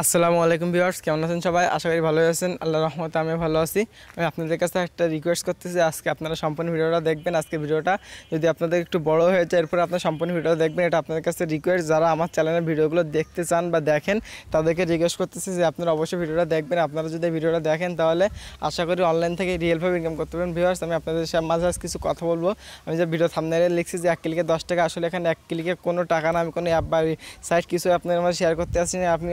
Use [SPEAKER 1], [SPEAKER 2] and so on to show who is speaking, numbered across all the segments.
[SPEAKER 1] আসসালামু আলাইকুম ভিউয়ার্স কেমন আছেন সবাই আশা করি ভালো আছেন আল্লাহ রহমতে আমি ভালো আছি আমি আপনাদের কাছে একটা রিকোয়েস্ট করতেছি আজকে আপনারা সম্পূর্ণ ভিডিওটা দেখবেন আজকে ভিডিওটা যদি আপনাদের একটু বড় হয়ে যায় এরপরে আপনার সম্পূর্ণ ভিডিও দেখবেন এটা আপনাদের কাছে রিকোয়েস্ট যারা আমার চ্যানেলের ভিডিওগুলো দেখতে চান বা দেখেন তাদেরকে রিকোয়েস্ট করতেছি যে আপনারা অবশ্যই ভিডিওটা দেখবেন আপনারা যদি ভিডিওটা দেখেন তাহলে আশা করি অনলাইন থেকে রিয়েলভাবে ইনকাম করতে পারবেন ভিওয়ার্স আমি আপনাদের সাথে মাঝে আজ কিছু কথা বলবো আমি যে ভিডিও থামনাইলে লিখছি যে এক ক্লিকে দশ টাকা আসলে এখানে এক ক্লিকে কোনো টাকা না আমি কোনো অ্যাপ বা সাইট কিছু আপনাদের মাঝে শেয়ার করতে আসছি আপনি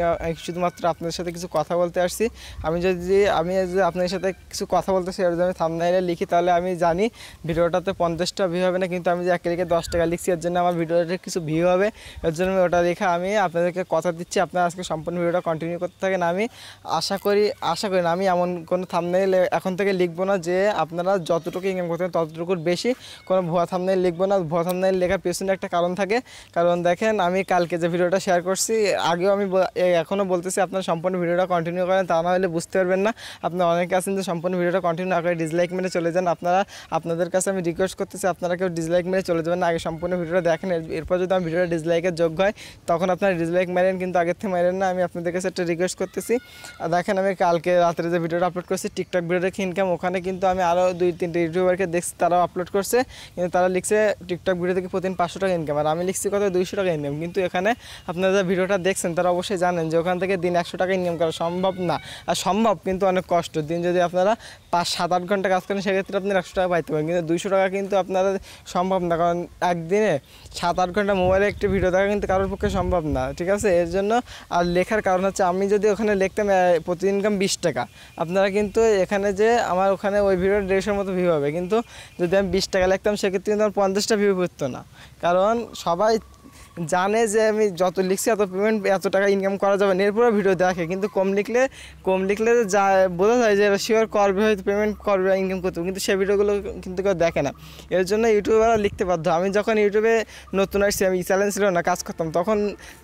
[SPEAKER 1] শুধুমাত্র আপনাদের সাথে কিছু কথা বলতে আসছি আমি যদি আমি যদি আপনাদের সাথে কিছু কথা বলতে সেটা যদি আমি থামনাইলে লিখি তাহলে আমি জানি ভিডিওটাতে পঞ্চাশটা ভিউ হবে না কিন্তু আমি যে এক লিখে দশ টাকা লিখছি এর জন্য আমার ভিডিওটাতে কিছু ভিউ হবে এর জন্য আমি ওটা লিখে আমি আপনাদেরকে কথা দিচ্ছি আপনারা আজকে সম্পূর্ণ ভিডিওটা কন্টিনিউ করতে থাকেন আমি আশা করি আশা করি না আমি এমন কোনো থামনাইল এখন থেকে লিখবো না যে আপনারা যতটুকু ইনকাম করতেন ততটুকুর বেশি কোনো ভুয়া থামনাইল লিখবো না ভুয়া থামনাইল লেখার পেছনে একটা কারণ থাকে কারণ দেখেন আমি কালকে যে ভিডিওটা শেয়ার করছি আগেও আমি এখনও বল বলতেছি আপনার সম্পূর্ণ ভিডিওটা কন্টিনিউ করেন তা না হলে বুঝতে পারবেন না আপনারা অনেকে আছেন যে সম্পূর্ণ ভিডিওটা কন্টিনিউ না করে ডিসলাইক মেরে চলে যান আপনারা আপনাদের কাছে আমি রিকোয়েস্ট করতেছি আপনারা কেউ ডিসলাইক মেরে চলে যাবেন আগে সম্পূর্ণ ভিডিওটা দেখেন এরপর যদি আমার ভিডিওটা ডিসলাইকের যোগ্য হয় তখন আপনারা ডিসলাইক মারেন কিন্তু আগের থেকে মারেন না আমি আপনাদের কাছে একটা রিকোয়েস্ট করতেছি দেখেন আমি কালকে রাত্রে যে ভিডিওটা আপলোড করছি টিকটক ভিডিওটা ইনকাম ওখানে কিন্তু আমি আরও দুই তিনটে ইউটিউবারকে দেখছি তারাও আপলোড করছে কিন্তু তারা লিখছে টিকটক ভিডিও থেকে প্রতিদিন পাঁচশো টাকা ইনকাম আর আমি লিখছি কত দুইশো টাকা ইনকাম কিন্তু এখানে আপনারা যা ভিডিওটা দেখছেন তারা অবশ্যই জানেন যে ওখান থেকে থেকে দিন একশো টাকা ইনকাম করা সম্ভব না আর সম্ভব কিন্তু অনেক কষ্ট দিন যদি আপনারা পাঁচ সাত আট ঘন্টা কাজ করেন সেক্ষেত্রে আপনি একশো টাকা পাইতে পারেন কিন্তু দুইশো টাকা কিন্তু আপনারা সম্ভব না কারণ একদিনে সাত আট ঘন্টা মোবাইলে একটি ভিডিও দেখা কিন্তু কারোর পক্ষে সম্ভব না ঠিক আছে এর জন্য আর লেখার কারণ হচ্ছে আমি যদি ওখানে লিখতাম প্রতি ইনকাম বিশ টাকা আপনারা কিন্তু এখানে যে আমার ওখানে ওই ভিডিওর ড্রেসের মতো ভিউ হবে কিন্তু যদি আমি বিশ টাকা লিখতাম সেক্ষেত্রে কিন্তু আমার পঞ্চাশটা ভিউ পড়তো না কারণ সবাই জানে যে আমি যত লিখছি এত পেমেন্ট এত টাকা ইনকাম করা যাবে না এরপরে ভিডিও দেখে কিন্তু কম লিখলে কম লিখলে যা বোঝা যায় যে শিওর করবে হয়তো পেমেন্ট করবে ইনকাম করতে কিন্তু সেই ভিডিওগুলো কিন্তু কেউ দেখে না এর জন্য ইউটিউবাররা লিখতে বাধ্য আমি যখন ইউটিউবে নতুন আসছি আমি চ্যালেঞ্জ ছিল না কাজ করতাম তখন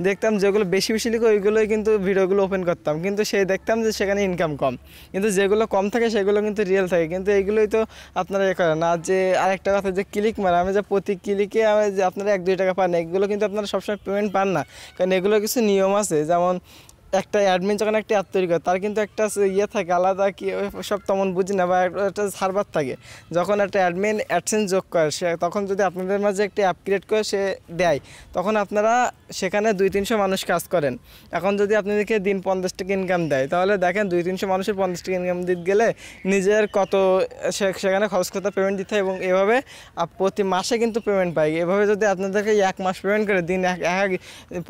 [SPEAKER 1] দেখতাম যেগুলো বেশি বেশি লিখে ওইগুলোই কিন্তু ভিডিওগুলো ওপেন করতাম কিন্তু সেই দেখতাম যে সেখানে ইনকাম কম কিন্তু যেগুলো কম থাকে সেগুলো কিন্তু রিয়েল থাকে কিন্তু এইগুলোই তো আপনারা এ করেন আর যে আরেকটা কথা যে ক্লিক মারা আমি যে প্রতি ক্লিকে আমি যে আপনারা এক দুই টাকা পান এগুলো কিন্তু আপনারা সবসময় পেমেন্ট পান না কারণ এগুলো কিছু নিয়ম আছে যেমন একটা অ্যাডমিন যখন একটা অ্যাপ তৈরি করে তার কিন্তু একটা ইয়ে থাকে আলাদা কি সব তেমন বুঝি না বা একটা সার্ভার থাকে যখন একটা অ্যাডমিন অ্যাডসেন্স যোগ করে সে তখন যদি আপনাদের মাঝে একটি অ্যাপ ক্রিয়েট করে সে দেয় তখন আপনারা সেখানে দুই তিনশো মানুষ কাজ করেন এখন যদি আপনাদেরকে দিন পঞ্চাশ টাকা ইনকাম দেয় তাহলে দেখেন দুই তিনশো মানুষের পঞ্চাশ টাকা ইনকাম দিতে গেলে নিজের কত সেখানে খরচ করতে পেমেন্ট দিতে হয় এবং এভাবে প্রতি মাসে কিন্তু পেমেন্ট পায় এভাবে যদি আপনাদেরকে এক মাস পেমেন্ট করে দিন এক এক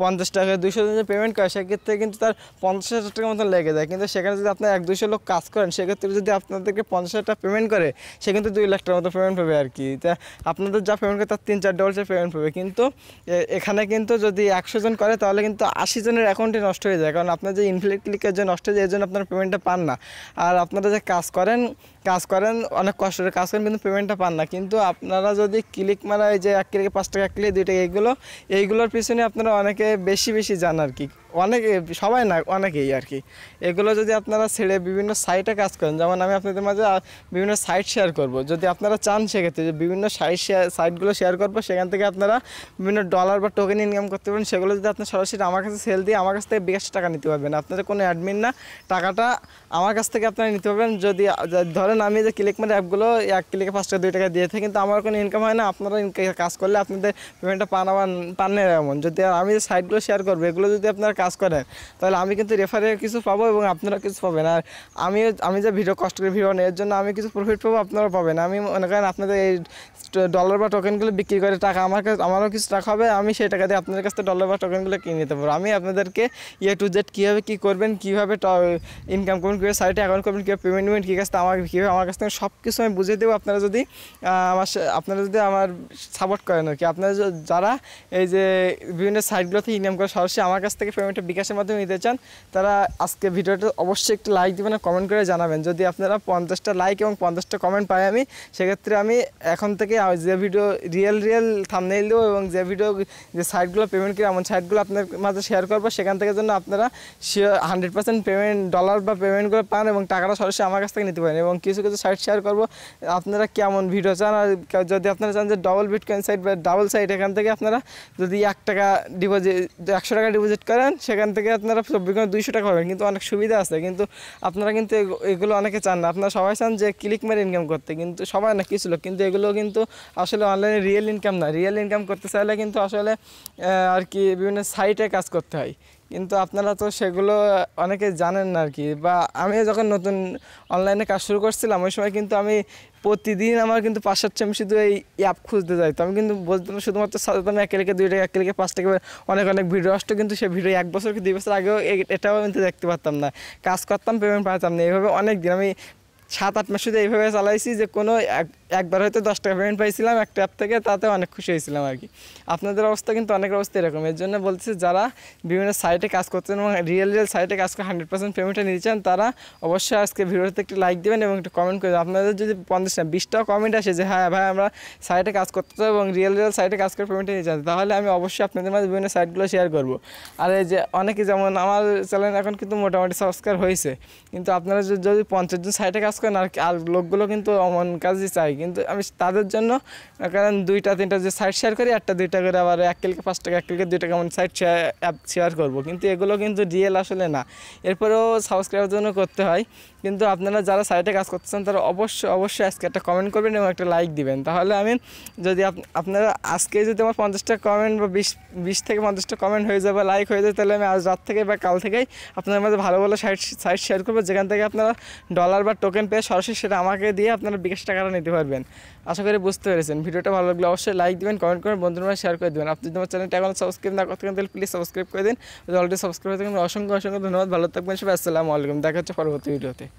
[SPEAKER 1] পঞ্চাশ টাকা দুশো পেমেন্ট করে সেক্ষেত্রে কিন্তু তার পঞ্চাশ হাজার টাকার মতন লেগে যায় কিন্তু সেখানে যদি আপনার এক দুশো লোক কাজ করেন সেক্ষেত্রে যদি আপনাদেরকে পঞ্চাশ হাজার টাকা পেমেন্ট করে সে কিন্তু দুই লাখ টাকার মতো পেমেন্ট পাবে আর কি তা আপনাদের যা পেমেন্ট করে তার তিন চার ডবল সে পেমেন্ট পাবে কিন্তু এখানে কিন্তু যদি একশো জন করে তাহলে কিন্তু আশি জনের অ্যাকাউন্টে নষ্ট হয়ে যায় কারণ আপনার যে ইনফ্লিক্লিকের যে নষ্ট হয়ে যায় এই জন্য আপনার পেমেন্টটা পান না আর আপনারা যে কাজ করেন কাজ করেন অনেক কষ্ট করে কাজ করেন কিন্তু পেমেন্টটা পান না কিন্তু আপনারা যদি ক্লিক মারা এই যে এক কিলিকে পাঁচ টাকা ক্লিক দুই টাকা এইগুলো এইগুলোর পিছনে আপনারা অনেকে বেশি বেশি যান আর কি অনেকে সবাই না অনেকেই আর কি এগুলো যদি আপনারা ছেড়ে বিভিন্ন সাইটে কাজ করেন যেমন আমি আপনাদের মাঝে বিভিন্ন সাইট শেয়ার করব যদি আপনারা চান সেক্ষেত্রে যে বিভিন্ন সাইট শেয়ার সাইটগুলো শেয়ার করবো সেখান থেকে আপনারা বিভিন্ন ডলার বা টোকেন ইনকাম করতে পারেন সেগুলো যদি আপনার সরাসরি আমার কাছে সেল দিয়ে আমার কাছ থেকে বিকাশ টাকা নিতে পারবেন আপনাদের কোনো অ্যাডমিন না টাকাটা আমার কাছ থেকে আপনারা নিতে পারবেন যদি ধরেন নামিয়ে যে ক্লিক মানে অ্যাপগুলো এক ক্লিকে পাঁচ টাকা দুই টাকা দিয়ে থাকে কিন্তু আমার কোনো ইনকাম হয় না আপনারা কাজ করলে আপনাদের পেমেন্টটা পান আমার পান না এমন যদি আমি যে সাইটগুলো শেয়ার করবো এগুলো যদি আপনারা কাজ করেন তাহলে আমি কিন্তু রেফারে কিছু পাবো এবং আপনারা কিছু পাবেন আর আমি আমি যে ভিডিও কষ্ট করে ভিডিও এর জন্য আমি কিছু প্রফিট পাবো আপনারা পাবেন আমি মনে করেন আপনাদের এই ডলার বা টোকেনগুলো বিক্রি করে টাকা আমার কাছে আমারও কিছু টাকা হবে আমি সেই টাকা দিয়ে আপনাদের কাছ থেকে ডলার বা টোকেনগুলো কিনে নিতে পারবো আমি আপনাদেরকে ইয়ে টু জেড কীভাবে কী করবেন কীভাবে ইনকাম করবেন কীভাবে সাইটে অ্যাকাউন্ট করবেন কীভাবে পেমেন্ট কী কাছে আমার কীভাবে আমার কাছ থেকে সব কিছু আমি বুঝিয়ে দেবো আপনারা যদি আমার আপনারা যদি আমার সাপোর্ট করেন আর কি আপনারা যারা এই যে বিভিন্ন সাইটগুলো থেকে ইনকাম করে সরাসরি আমার কাছ থেকে পেমেন্টটা বিকাশের মাধ্যমে নিতে চান তারা আজকে ভিডিওটা অবশ্যই একটু লাইক দেবেন আর কমেন্ট করে জানাবেন যদি আপনারা পঞ্চাশটা লাইক এবং পঞ্চাশটা কমেন্ট পাই আমি সেক্ষেত্রে আমি এখন থেকে যে ভিডিও রিয়েল রিয়েল থামনেইল দেবো এবং যে ভিডিও যে সাইটগুলো পেমেন্ট করে এমন সাইটগুলো আপনার মাঝে শেয়ার করবো সেখান থেকে জন্য আপনারা হান্ড্রেড পার্সেন্ট পেমেন্ট ডলার বা পেমেন্টগুলো পান এবং টাকাটা সরাসরি আমার কাছ থেকে নিতে পারেন এবং কিছু কিছু কিছু সাইট শেয়ার করবো আপনারা কেমন ভিডিও চান আর যদি আপনারা চান যে ডবল বিটকয়েন সাইট বা ডাবল সাইট এখান থেকে আপনারা যদি এক টাকা ডিপোজিট একশো টাকা ডিপোজিট করেন সেখান থেকে আপনারা চব্বিশ ঘন্টা দুইশো টাকা পাবেন কিন্তু অনেক সুবিধা আছে কিন্তু আপনারা কিন্তু এগুলো অনেকে চান না আপনারা সবাই চান যে ক্লিক মেরে ইনকাম করতে কিন্তু সবাই না কিছু লোক কিন্তু এগুলো কিন্তু আসলে অনলাইনে রিয়েল ইনকাম না রিয়েল ইনকাম করতে চাইলে কিন্তু আসলে আর কি বিভিন্ন সাইটে কাজ করতে হয় কিন্তু আপনারা তো সেগুলো অনেকে জানেন না আর কি বা আমি যখন নতুন অনলাইনে কাজ শুরু করছিলাম ওই সময় কিন্তু আমি প্রতিদিন আমার কিন্তু পাশের আমি শুধু এই অ্যাপ খুঁজতে তো আমি কিন্তু বলতাম শুধুমাত্র সাজাতাম এক এলিকে দুইটা এক পাঁচ পাঁচটা অনেক অনেক ভিডিও আসতো কিন্তু সেই ভিডিও এক বছর কি দুই বছর আগেও এটাও কিন্তু দেখতে পারতাম না কাজ করতাম পেমেন্ট পাইতাম না এইভাবে অনেক দিন আমি সাত আট মাস শুধু এইভাবে চালাইছি যে কোনো একবার হয়তো দশ টাকা পেমেন্ট পাইছিলাম একটা অ্যাপ থেকে তাতে অনেক খুশি হয়েছিলাম আর কি আপনাদের অবস্থা কিন্তু অনেক অবস্থা এরকম এর জন্য বলছে যারা বিভিন্ন সাইটে কাজ করছেন এবং রিয়েল রিয়েল সাইটে কাজ করে হান্ড্রেড পার্সেন্ট পেমেন্টটা নিয়েছেন চান তারা অবশ্যই আজকে ভিডিওতে একটি লাইক দেবেন এবং একটু কমেন্ট করবেন আপনাদের যদি পঞ্চাশ না বিশটাও কমেন্ট আসে যে হ্যাঁ ভাই আমরা সাইটে কাজ করতে চাই এবং রিয়েল রিয়েল সাইটে কাজ করে পেমেন্টটা নিয়ে চান তাহলে আমি অবশ্যই আপনাদের মাঝে বিভিন্ন সাইটগুলো শেয়ার করব আর এই যে অনেকে যেমন আমার চ্যানেল এখন কিন্তু মোটামুটি সাবস্ক্রাইব হয়েছে কিন্তু আপনারা যদি পঞ্চাশ জন সাইটে কাজ করেন আর আর লোকগুলো কিন্তু অমন কাজই চাই কিন্তু আমি তাদের জন্য কারণ দুইটা তিনটা যে সাইট শেয়ার করি একটা দুইটা করে আবার এক কিলকে পাঁচ টাকা এক কিলকে দুই টাকা side site share app share করবো কিন্তু এগুলো কিন্তু রিয়েল আসলে না এরপরেও সাবস্ক্রাইবের জন্য করতে হয় কিন্তু আপনারা যারা সাইটে কাজ করতেছেন তারা অবশ্যই অবশ্যই আজকে একটা কমেন্ট করবেন এবং একটা লাইক দিবেন তাহলে আমি যদি আপনারা আজকে যদি আমার পঞ্চাশটা কমেন্ট বা বিশ বিশ থেকে পঞ্চাশটা কমেন্ট হয়ে যায় বা লাইক হয়ে যায় তাহলে আমি আজ রাত থেকে বা কাল থেকেই আপনাদের মধ্যে ভালো ভালো সাইট সাইট শেয়ার করবো যেখান থেকে আপনারা ডলার বা টোকেন পেয়ে সরাসরি সেটা আমাকে দিয়ে আপনারা বিকাশ টাকাটা নিতে পারবেন আশা করি বুঝতে পেরেছেন ভিডিওটা ভালো লাগলে অবশ্যই লাইক দিবেন কমেন্ট করবেন বন্ধুর বন্ধুরা শেয়ার করে দেবেন আপনি যদি আমার চ্যানেলটা এখন সাবস্ক্রাইব না করতে তাহলে প্লিজ সাবস্ক্রাইব করে দিন অলরেডি সাবস্ক্রাইব করে থাকেন অসংখ্য অসংখ্য ধন্যবাদ ভালো থাকবেন সবাই আসসালামু আলাইকুম দেখা হচ্ছে পরবর্তী ভিডিওতে